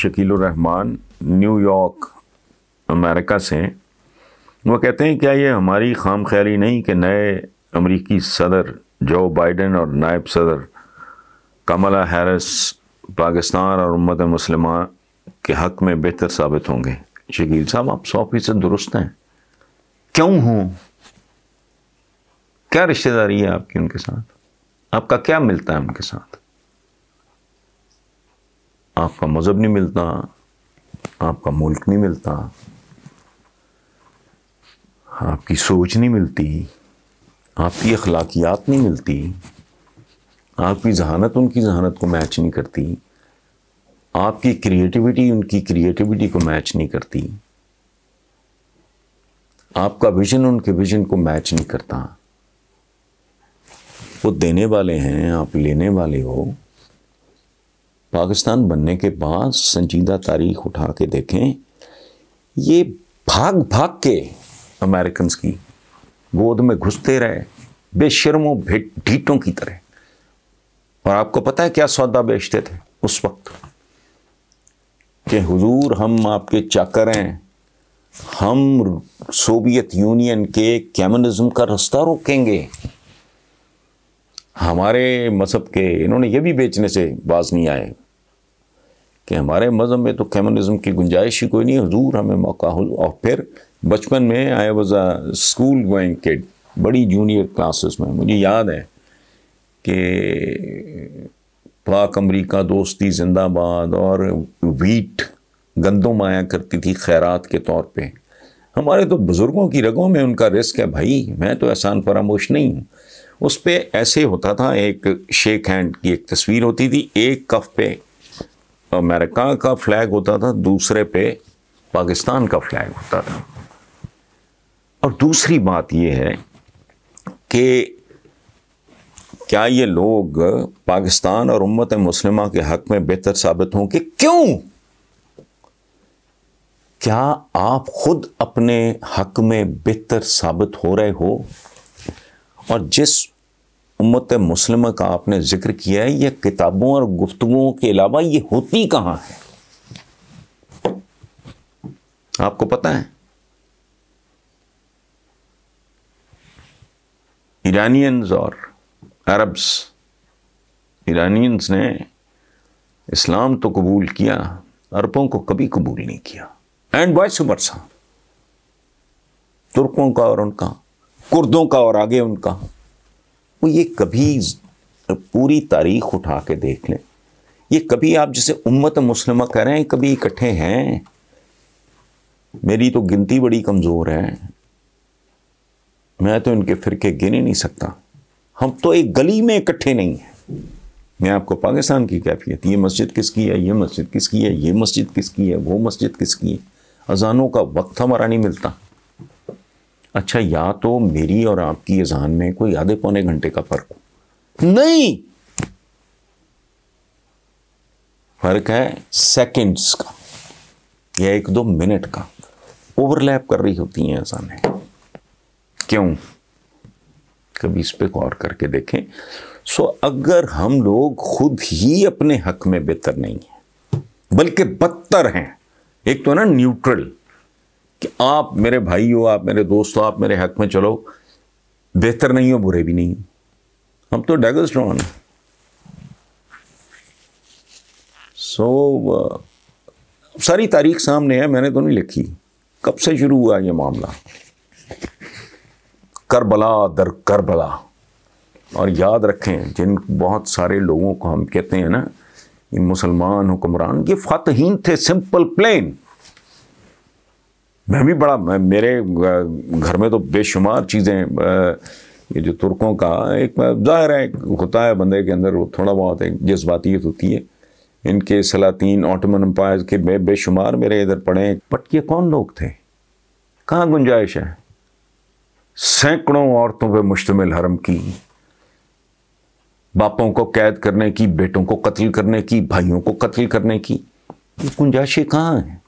Shakeel Rahman New York America से वो कहते हैं क्या ये हमारी खाम ख्याली नहीं कि नए अमरीकी सदर जो बाइडन और नायब सदर कमला हैरिस पाकिस्तान और उम्मत मुसलमान के हक़ में बेहतर साबित होंगे शकील साहब आप सौ फीसद दुरुस्त हैं क्यों हों क्या रिश्तेदारी है आपकी उनके साथ आपका क्या मिलता है उनके साथ आपका मज़हब नहीं मिलता आपका मुल्क नहीं मिलता आपकी सोच नहीं मिलती आपकी अखलाकियात नहीं मिलती आपकी जहानत उनकी जहानत को मैच नहीं करती आपकी क्रिएटिविटी उनकी क्रिएटिविटी को मैच नहीं करती आपका विजन उनके विजन को मैच नहीं करता वो देने वाले हैं आप लेने वाले हो पाकिस्तान बनने के बाद संजीदा तारीख उठा के देखें ये भाग भाग के अमेरिकन की गोद में घुसते रहे बेशरमों ढीटों की तरह और आपको पता है क्या सौदा बेचते थे उस वक्त कि हुजूर हम आपके चाकर हैं हम सोवियत यूनियन के कम्युनिज्म का रास्ता रोकेंगे हमारे मज़हब के इन्होंने ये भी बेचने से बाज नहीं आए कि हमारे मज़हब में तो कम्युनिज्म की गुंजाइश ही कोई नहीं हजूर हमें मौका हो और फिर बचपन में I was a school going kid बड़ी जूनियर क्लासेस में मुझे याद है कि पाक अमरीका दोस्ती जिंदाबाद और वीट गंदों माया करती थी खैरात के तौर पे हमारे तो बुज़ुर्गों की रगों में उनका रिस्क है भाई मैं तो एहसान फरामोश नहीं हूँ उस पर ऐसे होता था एक शेक हैंड की एक तस्वीर होती थी एक कफ पे अमेरिका का फ्लैग होता था दूसरे पे पाकिस्तान का फ्लैग होता था और दूसरी बात यह है कि क्या ये लोग पाकिस्तान और उम्मत मुस्लिमा के हक में बेहतर साबित हों कि क्यों क्या आप खुद अपने हक में बेहतर साबित हो रहे हो और जिस उम्मत मुस्लिम का आपने जिक्र किया है यह किताबों और गुफ्तुओं के अलावा ये होती कहां है आपको पता है ईरानियंस और अरब्स ईरानियंस ने इस्लाम तो कबूल किया अरबों को कभी कबूल नहीं किया एंड वॉइस वर्सा तुर्कों का और उनका कुर्दों का और आगे उनका वो ये कभी पूरी तारीख उठा के देख लें ये कभी आप जिसे उम्मत मुस्लिम कह रहे हैं कभी इकट्ठे हैं मेरी तो गिनती बड़ी कमज़ोर है मैं तो इनके फिरके गिन ही नहीं सकता हम तो एक गली में इकट्ठे नहीं हैं मैं आपको पाकिस्तान की कैफियत ये मस्जिद किसकी है ये मस्जिद किसकी है ये मस्जिद किसकी है वो मस्जिद किसकी है अजानों का वक्त हमारा नहीं मिलता अच्छा या तो मेरी और आपकी अजान में कोई आधे पौने घंटे का फर्क हो नहीं फर्क है सेकंड्स का या एक दो मिनट का ओवरलैप कर रही होती हैं अजानें क्यों कभी इस पे गौर करके देखें सो अगर हम लोग खुद ही अपने हक में बेहतर नहीं है बल्कि बदतर हैं एक तो है ना न्यूट्रल कि आप मेरे भाई हो आप मेरे दोस्त हो आप मेरे हक में चलो बेहतर नहीं हो बुरे भी नहीं हो हम तो डेगस्ट सो so, uh, सारी तारीख सामने है मैंने तो नहीं लिखी कब से शुरू हुआ ये मामला करबला दर करबला और याद रखें जिन बहुत सारे लोगों को हम कहते हैं ना ये मुसलमान हुक्मरान ये फातहीन थे सिंपल प्लेन मैं भी बड़ा मैं, मेरे घर में तो बेशुमार चीज़ें ये जो तुर्कों का एक जाहिर है होता है बंदे के अंदर वो थोड़ा बहुत एक जज्बातीत होती है इनके सलातीन ऑटोमन अम्पायर के बे बेशुमार मेरे इधर पड़े बट ये कौन लोग थे कहाँ गुंजाइश है सैकड़ों औरतों पर मुश्तमिल हरम की बापों को कैद करने की बेटों को कत्ल करने की भाइयों को कत्ल करने की ये गुंजाइशें कहाँ हैं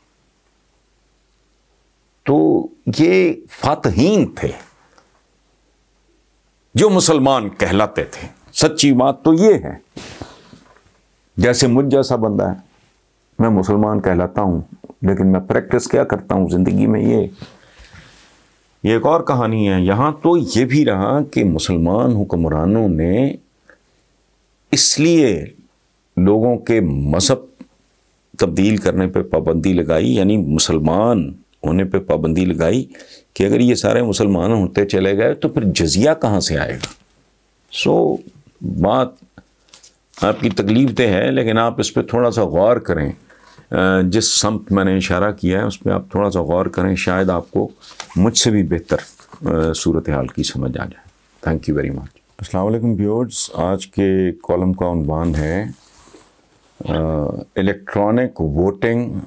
तो ये फातहीन थे जो मुसलमान कहलाते थे सच्ची बात तो ये है जैसे मुझ जैसा बंदा है मैं मुसलमान कहलाता हूं लेकिन मैं प्रैक्टिस क्या करता हूँ ज़िंदगी में ये ये एक और कहानी है यहां तो ये भी रहा कि मुसलमान हुक्मरानों ने इसलिए लोगों के मज़हब तब्दील करने पे पाबंदी लगाई यानी मुसलमान होने पे पाबंदी लगाई कि अगर ये सारे मुसलमान होते चले गए तो फिर जजिया कहाँ से आएगा सो बात आपकी तकलीफ तो है लेकिन आप इस पर थोड़ा सा गौर करें जिस समत मैंने इशारा किया है उस पर आप थोड़ा सा गौर करें शायद आपको मुझसे भी बेहतर सूरत हाल की समझ आ जाए थैंक यू वेरी मच असलकम ब्योर्स आज के कॉलम का उनवान है इलेक्ट्रॉनिक वोटिंग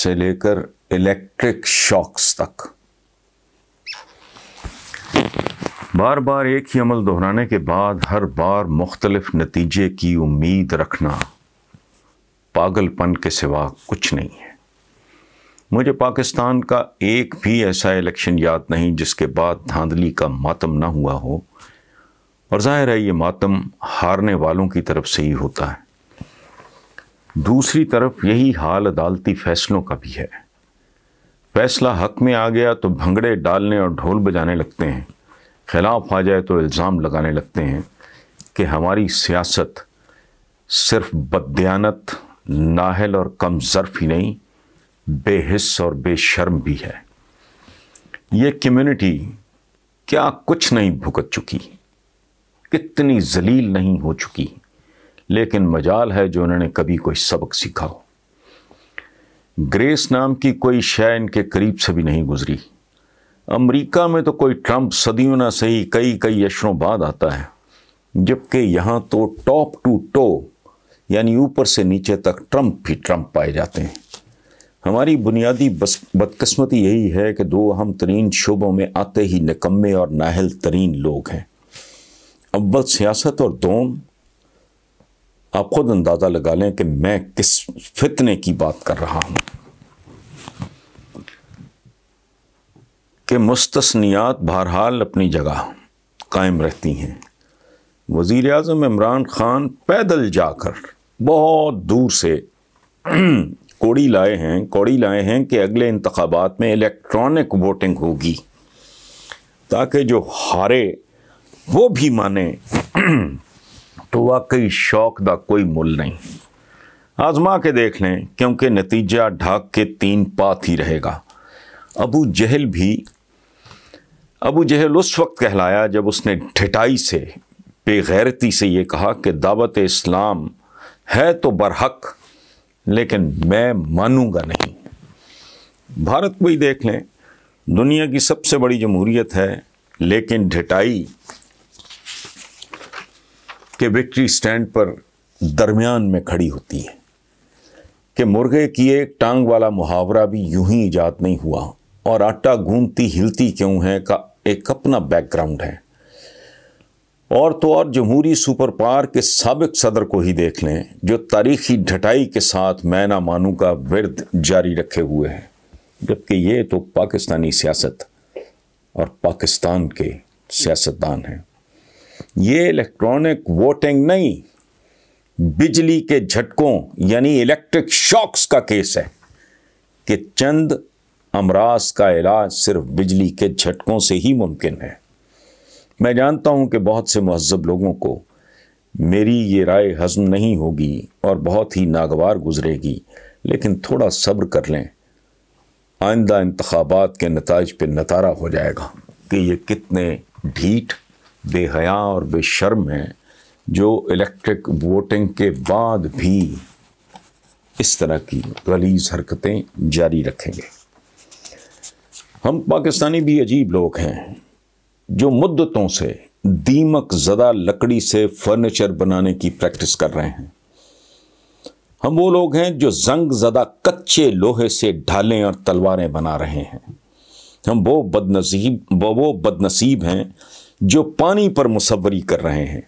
से लेकर इलेक्ट्रिक शॉक्स तक बार बार एक ही अमल दोहराने के बाद हर बार मुख्तलिफ नतीजे की उम्मीद रखना पागलपन के सिवा कुछ नहीं है मुझे पाकिस्तान का एक भी ऐसा इलेक्शन याद नहीं जिसके बाद धांधली का मातम ना हुआ हो और ज़ाहिर है ये मातम हारने वालों की तरफ से ही होता है दूसरी तरफ यही हाल अदालती फैसलों का भी है फैसला हक में आ गया तो भंगड़े डालने और ढोल बजाने लगते हैं खिलाफ आ जाए तो इल्ज़ाम लगाने लगते हैं कि हमारी सियासत सिर्फ बदयानत नाहल और कम ज़र्फ ही नहीं बेहिस और बेशर्म भी है ये कम्युनिटी क्या कुछ नहीं भुगत चुकी कितनी जलील नहीं हो चुकी लेकिन मजाल है जो उन्होंने कभी कोई सबक सीखा हो ग्रेस नाम की कोई शय इनके करीब से भी नहीं गुजरी अमेरिका में तो कोई ट्रंप सदियों ना सही कई कई अशरों बाद आता है जबकि यहाँ तो टॉप टू टो यानी ऊपर से नीचे तक ट्रंप ही ट्रंप पाए जाते हैं हमारी बुनियादी बस बदकस्मती यही है कि दो अहम तरीन शोबों में आते ही निकम्मे और नाहल तरीन लोग हैं अव्वल सियासत और दोम आप खुद अंदाज़ा लगा लें कि मैं किस फितने की बात कर रहा हूँ कि मुस्तनियात बहरहाल अपनी जगह कायम रहती हैं वज़ी अजम इमरान ख़ान पैदल जाकर बहुत दूर से कोड़ी लाए हैं कोड़ी लाए हैं कि अगले इंतबात में इलेक्ट्रॉनिक वोटिंग होगी ताकि जो हारे वो भी माने तो वाकई शौक का कोई मुल नहीं आजमा के देख लें क्योंकि नतीजा ढाक के तीन पात ही रहेगा अबू जहल भी अबू जहल उस वक्त कहलाया जब उसने ठिठाई से बेगैरती से ये कहा कि दावत इस्लाम है तो बरहक लेकिन मैं मानूंगा नहीं भारत को ही देख लें दुनिया की सबसे बड़ी जमहूरीत है लेकिन ढिटाई के विक्ट्री स्टैंड पर दरमियान में खड़ी होती है कि मुर्गे की एक टांग वाला मुहावरा भी यूं ही ईजाद नहीं हुआ और आटा गूंदती हिलती क्यों है का एक अपना बैकग्राउंड है और तो और जमहूरी सुपर पार के सबक सदर को ही देख लें जो तारीखी ढटाई के साथ ना मानू का विरद जारी रखे हुए हैं जबकि ये तो पाकिस्तानी सियासत और पाकिस्तान के सियासतदान हैं ये इलेक्ट्रॉनिक वोटिंग नहीं बिजली के झटकों यानी इलेक्ट्रिक शॉक्स का केस है कि चंद अमराज का इलाज सिर्फ बिजली के झटकों से ही मुमकिन है मैं जानता हूं कि बहुत से महजब लोगों को मेरी ये राय हजम नहीं होगी और बहुत ही नागवार गुजरेगी लेकिन थोड़ा सब्र कर लें आइंदा इंतबात के नतज पर नतारा हो जाएगा कि ये कितने ढीठ बेहया और बेशर्म हैं जो इलेक्ट्रिक वोटिंग के बाद भी इस तरह की गलीज हरकतें जारी रखेंगे हम पाकिस्तानी भी अजीब लोग हैं जो मुद्दतों से दीमक ज़दा लकड़ी से फर्नीचर बनाने की प्रैक्टिस कर रहे हैं हम वो लोग हैं जो जंग ज़दा कच्चे लोहे से ढालें और तलवारें बना रहे हैं हम वो बदनसीब वो बदनसीब हैं जो पानी पर मुसवरी कर रहे हैं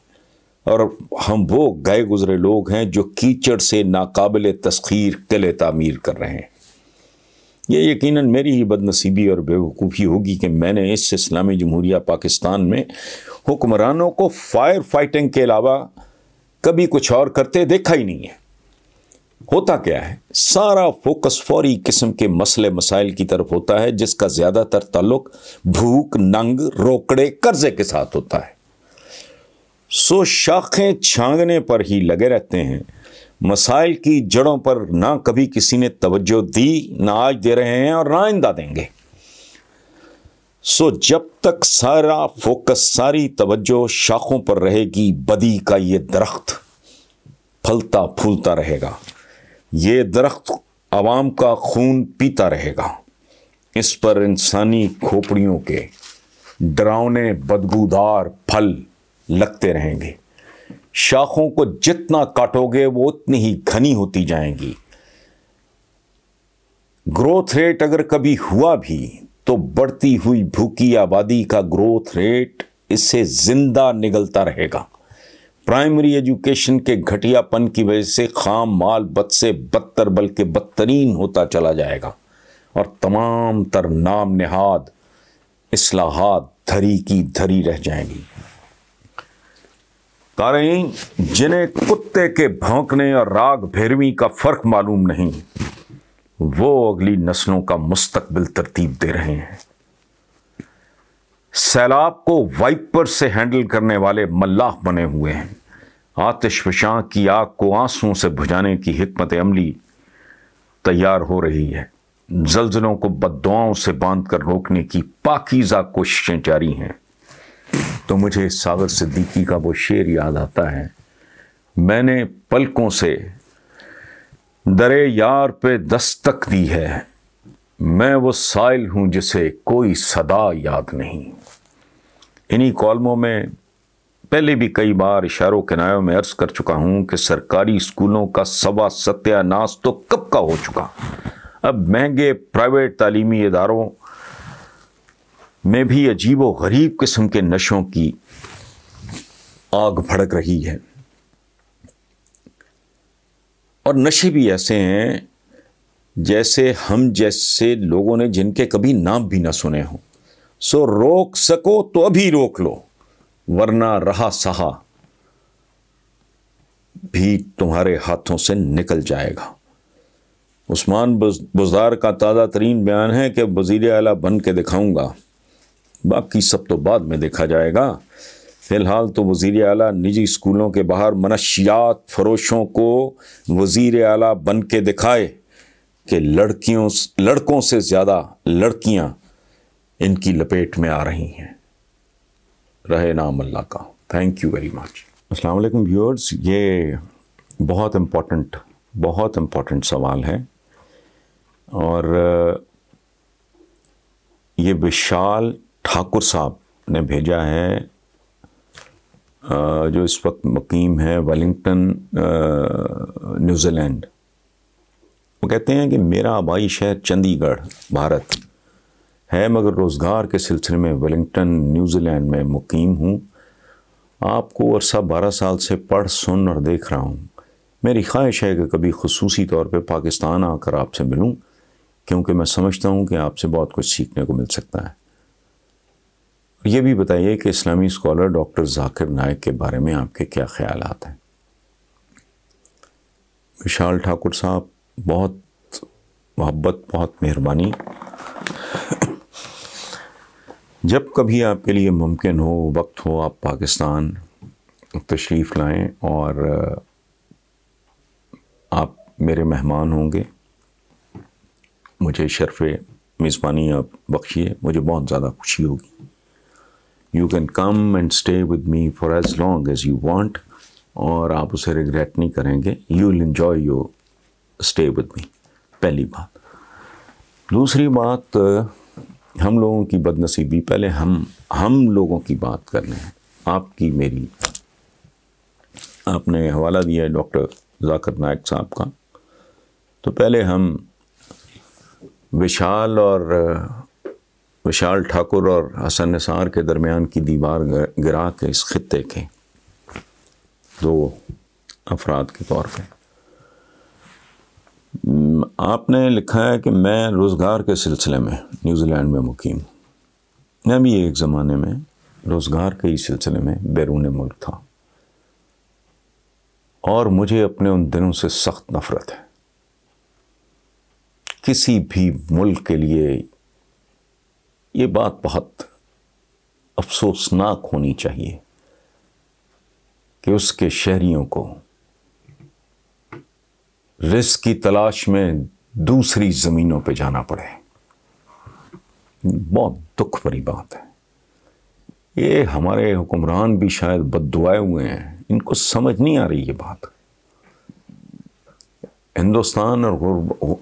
और हम वो गए गुजरे लोग हैं जो कीचड़ से नाकबिल तस्खीर किले तामीर कर रहे हैं ये यकीनन मेरी ही बदनसीबी और बेवकूफ़ी होगी कि मैंने इस इस्लामी जमहूरिया पाकिस्तान में हुक्मरानों को फायर फाइटिंग के अलावा कभी कुछ और करते देखा ही नहीं है होता क्या है सारा फोकस फौरी किस्म के मसले मसाइल की तरफ होता है जिसका ज़्यादातर ताल्लुक भूख नंग रोकड़े कर्जे के साथ होता है सो शाखें छांगने पर ही लगे रहते हैं मसाइल की जड़ों पर ना कभी किसी ने तवज्जो दी ना आज दे रहे हैं और ना आइंदा देंगे सो जब तक सारा फोकस सारी तवज्जो शाखों पर रहेगी बदी का ये दरख्त फलता फूलता रहेगा ये दरख्त आवाम का खून पीता रहेगा इस पर इंसानी खोपड़ियों के डरावने बदबूदार फल लगते रहेंगे शाखों को जितना काटोगे वो उतनी ही घनी होती जाएंगी ग्रोथ रेट अगर कभी हुआ भी तो बढ़ती हुई भूखी आबादी का ग्रोथ रेट इससे जिंदा निगलता रहेगा प्राइमरी एजुकेशन के घटियापन की वजह से खाम माल बद से बदतर बल्कि बदतरीन होता चला जाएगा और तमाम तर नाम नहाद असलाहत धरी की धरी रह जाएंगी कारण जिन्हें कुत्ते के भौंकने और राग भैरवी का फ़र्क मालूम नहीं वो अगली नस्लों का मुस्तकबिल तरतीब दे रहे हैं सैलाब को वाइपर से हैंडल करने वाले मल्लाह बने हुए हैं आतिशफशां की आग को आंसुओं से भुजाने की हमत अमली तैयार हो रही है जलजलों को बदवाओं से बांध कर रोकने की पाकिज़ा कोशिशें जारी हैं तो मुझे सागर सिद्दीकी का वो शेर याद आता है मैंने पलकों से दरे यार पे दस्तक दी है मैं वो साइल हूँ जिसे कोई सदा याद नहीं इन्हीं कॉलमों में पहले भी कई बार इशारों किनायों में अर्ज कर चुका हूँ कि सरकारी स्कूलों का सवा सत्यानाश तो कब का हो चुका अब महंगे प्राइवेट तालीमी इदारों में भी अजीब व गरीब किस्म के नशों की आग भड़क रही है और नशे भी ऐसे हैं जैसे हम जैसे लोगों ने जिनके कभी नाम भी ना सुने हों सो रोक सको तो अभी रोक लो वरना रहा सहा भी तुम्हारे हाथों से निकल जाएगा उस्मान बुजार का ताज़ा तरीन बयान है कि वज़ी अला बन के दिखाऊँगा बाकी सब तो बाद में देखा जाएगा फ़िलहाल तो वज़ी अला निजी स्कूलों के बाहर मनशियात फरोशों को वज़ी अला बन के दिखाए कि लड़कियों लड़कों से ज़्यादा लड़कियां इनकी लपेट में आ रही हैं रहे नाम अल्लाह का थैंक यू वेरी मच अस्सलाम वालेकुम व्यूअर्स ये बहुत इम्पोर्टेंट बहुत इम्पोर्टेंट सवाल है और ये विशाल ठाकुर साहब ने भेजा है जो इस वक्त मुकीम है वेलिंगटन न्यूज़ीलैंड वो कहते हैं कि मेरा आबाई शहर चंडीगढ़ भारत है मगर रोज़गार के सिलसिले में वेलिंगटन न्यूजीलैंड में मुकीम हूँ आपको सब बारह साल से पढ़ सुन और देख रहा हूँ मेरी ख्वाहिश है कि कभी खसूसी तौर पर पाकिस्तान आकर आपसे मिलूँ क्योंकि मैं समझता हूँ कि आपसे बहुत कुछ सीखने को मिल सकता है ये भी बताइए कि इस्लामी स्कॉलर डॉक्टर जाकिर नायक के बारे में आपके क्या ख्याल हैं विशाल ठाकुर साहब बहुत मोहब्बत बहुत मेहरबानी जब कभी आपके लिए मुमकिन हो वक्त हो आप पाकिस्तान तशरीफ़ लाएं और आप मेरे मेहमान होंगे मुझे शर्फ मेज़बानी आप बख्शिए मुझे बहुत ज़्यादा खुशी होगी you can come and stay with me for as long as you want और आप उसे रिग्रेट नहीं करेंगे you will enjoy your stay with me पहली बात दूसरी बात हम लोगों की बदनसीबी पहले हम हम लोगों की बात कर रहे हैं आपकी मेरी आपने हवाला दिया है डॉक्टर जाकर नायक साहब का तो पहले हम विशाल और विशाल ठाकुर और हसन निसार के दरमियान की दीवार गिरा के इस खत्े के दो अफराद के तौर पर हम्म, आपने लिखा है कि मैं रोज़गार के सिलसिले में न्यूज़ीलैंड में मुकीम मैं भी एक ज़माने में रोज़गार के ही सिलसिले में बैरून मुल्क था और मुझे अपने उन दिनों से सख्त नफ़रत है किसी भी मुल्क के लिए ये बात बहुत अफसोसनाक होनी चाहिए कि उसके शहरीों को रिस्क की तलाश में दूसरी ज़मीनों पे जाना पड़े बहुत दुख भरी बात है ये हमारे हुक्मरान भी शायद बदुआए हुए हैं इनको समझ नहीं आ रही ये बात हिंदुस्तान और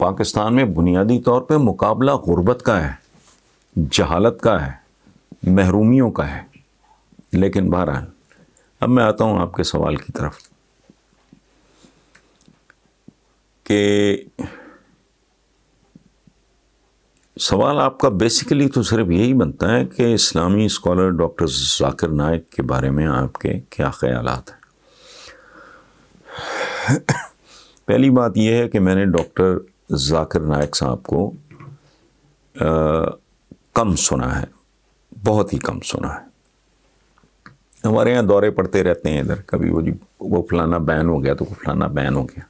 पाकिस्तान में बुनियादी तौर पे मुकाबला गुर्बत का है जहालत का है महरूमियों का है लेकिन बहरहाल अब मैं आता हूँ आपके सवाल की तरफ कि सवाल आपका बेसिकली तो सिर्फ यही बनता है कि इस्लामी स्कॉलर डॉक्टर जाकिर नायक के बारे में आपके क्या ख्याल हैं पहली बात यह है कि मैंने डॉक्टर जाकिर नायक साहब को आ, कम सुना है बहुत ही कम सुना है हमारे यहाँ दौरे पड़ते रहते हैं इधर कभी वो जी वो फलाना बैन हो गया तो वो फलाना बैन हो गया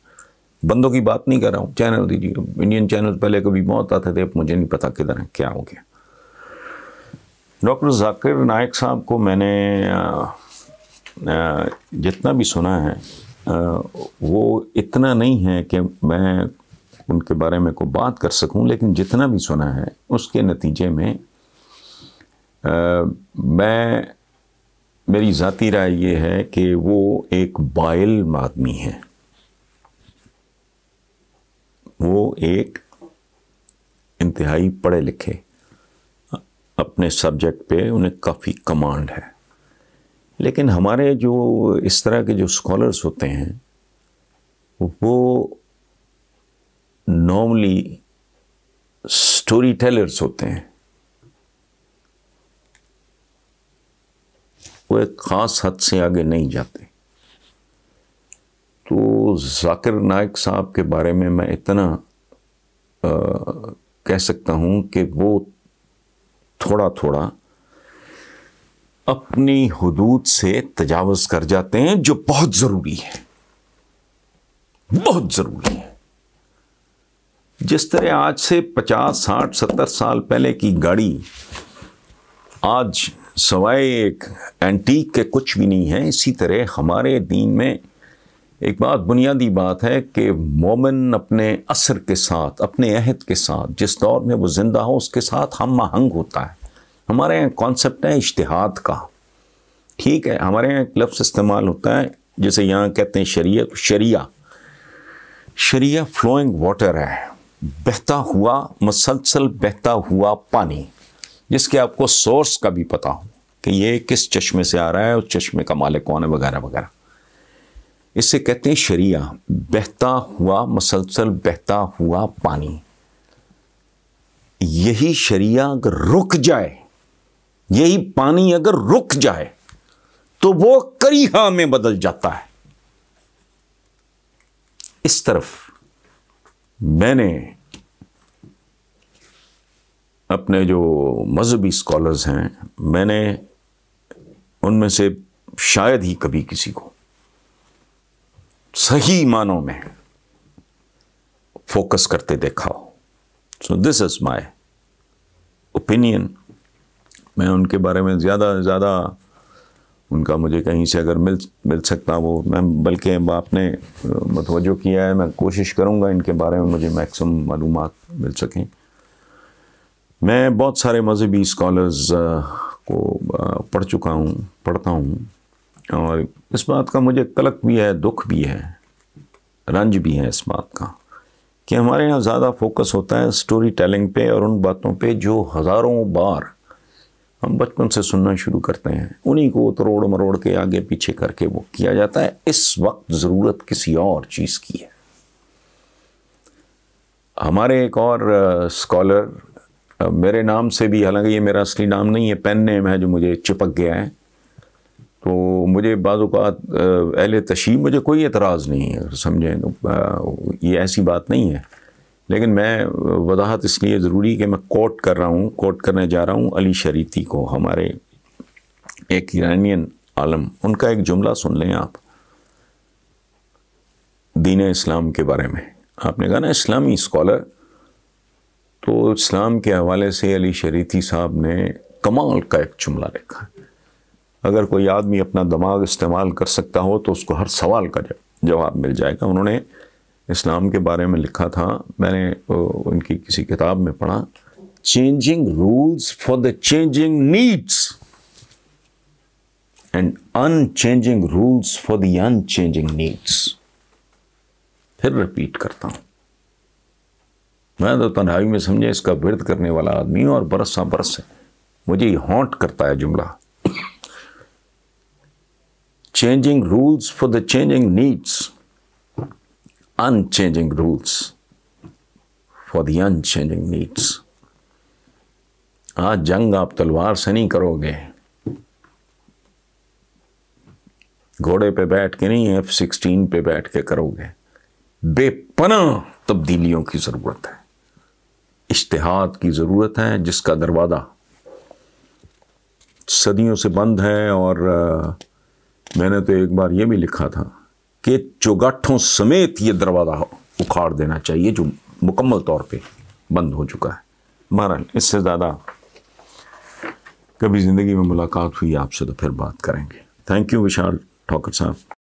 बंदों की बात नहीं कर रहा हूँ चैनल दीजिए इंडियन चैनल पहले कभी बहुत आते थे अब मुझे नहीं पता किधर है क्या हो गया डॉक्टर जाकिर नायक साहब को मैंने जितना भी सुना है वो इतना नहीं है कि मैं उनके बारे में को बात कर सकूं लेकिन जितना भी सुना है उसके नतीजे में मैं मेरी ज़ाती राय ये है कि वो एक बाइल आदमी है वो एक इंतहाई पढ़े लिखे अपने सब्जेक्ट पे उन्हें काफ़ी कमांड है लेकिन हमारे जो इस तरह के जो स्कॉलर्स होते हैं वो नॉर्मली स्टोरी टेलर्स होते हैं वो एक ख़ास हद से आगे नहीं जाते जाकिर नायक साहब के बारे में मैं इतना आ, कह सकता हूँ कि वो थोड़ा थोड़ा अपनी हदूद से तजावज़ कर जाते हैं जो बहुत ज़रूरी है बहुत ज़रूरी है जिस तरह आज से 50, 60, 70 साल पहले की गाड़ी आज सवाए एक एंटीक के कुछ भी नहीं है इसी तरह हमारे दीन में एक बात बुनियादी बात है कि मोमिन अपने असर के साथ अपने अहद के साथ जिस दौर में वो ज़िंदा हो उसके साथ हम आहंग होता है हमारे यहाँ कॉन्सेप्ट है इश्तहाद का ठीक है हमारे यहाँ एक लफ्स इस्तेमाल होता है जैसे यहाँ कहते हैं शरीय शरिया शरिया फ्लोइंग वाटर है बहता हुआ मुसलसल बहता हुआ पानी जिसके आपको सोर्स का भी पता हो कि ये किस चश्मे से आ रहा है उस चश्मे का मालिक कौन है वगैरह वगैरह इसे कहते हैं शरिया बहता हुआ मसलसल बहता हुआ पानी यही शरिया अगर रुक जाए यही पानी अगर रुक जाए तो वो करीहा में बदल जाता है इस तरफ मैंने अपने जो मजहबी स्कॉलर्स हैं मैंने उनमें से शायद ही कभी किसी को सही मानों में फोकस करते देखा हो so this is my opinion मैं उनके बारे में ज़्यादा ज़्यादा उनका मुझे कहीं से अगर मिल मिल सकता वो मैं बल्कि आपने मतवजो किया है मैं कोशिश करूँगा इनके बारे में मुझे मैक्सिमम मालूम मिल सकें मैं बहुत सारे मजहबी स्कॉलर्स को पढ़ चुका हूँ पढ़ता हूँ और इस बात का मुझे कलक भी है दुख भी है रंज भी है इस बात का कि हमारे यहाँ ज़्यादा फोकस होता है स्टोरी टेलिंग पे और उन बातों पे जो हज़ारों बार हम बचपन से सुनना शुरू करते हैं उन्हीं को तोड़ मरोड़ के आगे पीछे करके वो किया जाता है इस वक्त ज़रूरत किसी और चीज़ की है हमारे एक और स्कॉलर मेरे नाम से भी हालांकि ये मेरा असली नाम नहीं है पेन नेम है जो मुझे चिपक गया है तो मुझे बाज़ात अहल तशी मुझे कोई एतराज़ नहीं है समझें तो, ये ऐसी बात नहीं है लेकिन मैं वजाहत इसलिए ज़रूरी कि मैं कोट कर रहा हूँ कोट करने जा रहा हूँ अली शरीती को हमारे एक ईरानियन आलम उनका एक जुमला सुन लें आप दीन इस्लाम के बारे में आपने कहा ना इस्लामी स्कॉलर तो इस्लाम के हवाले से अली शरीती साहब ने कमाल का एक जुमला लिखा अगर कोई आदमी अपना दिमाग इस्तेमाल कर सकता हो तो उसको हर सवाल का जवाब मिल जाएगा उन्होंने इस्लाम के बारे में लिखा था मैंने उनकी किसी किताब में पढ़ा changing rules for the changing needs and unchanging rules for the unchanging needs फिर रिपीट करता हूं मैं तो तन्हाई में समझे इसका विरद करने वाला आदमी और बरसा बरस है मुझे हॉन्ट करता है जुमला changing rules for the changing needs, unchanging rules for the unchanging needs. आज जंग आप तलवार से नहीं करोगे घोड़े पे बैठ के नहीं एफ सिक्सटीन पे बैठ के करोगे बेपना तब्दीलियों की ज़रूरत है इश्तेहाद की ज़रूरत है जिसका दरवाज़ा सदियों से बंद है और मैंने तो एक बार ये भी लिखा था कि चौगाठों समेत ये दरवाज़ा उखाड़ देना चाहिए जो मुकम्मल तौर पे बंद हो चुका है बहरहाल इससे ज़्यादा कभी ज़िंदगी में मुलाकात हुई आपसे तो फिर बात करेंगे थैंक यू विशाल ठाकुर साहब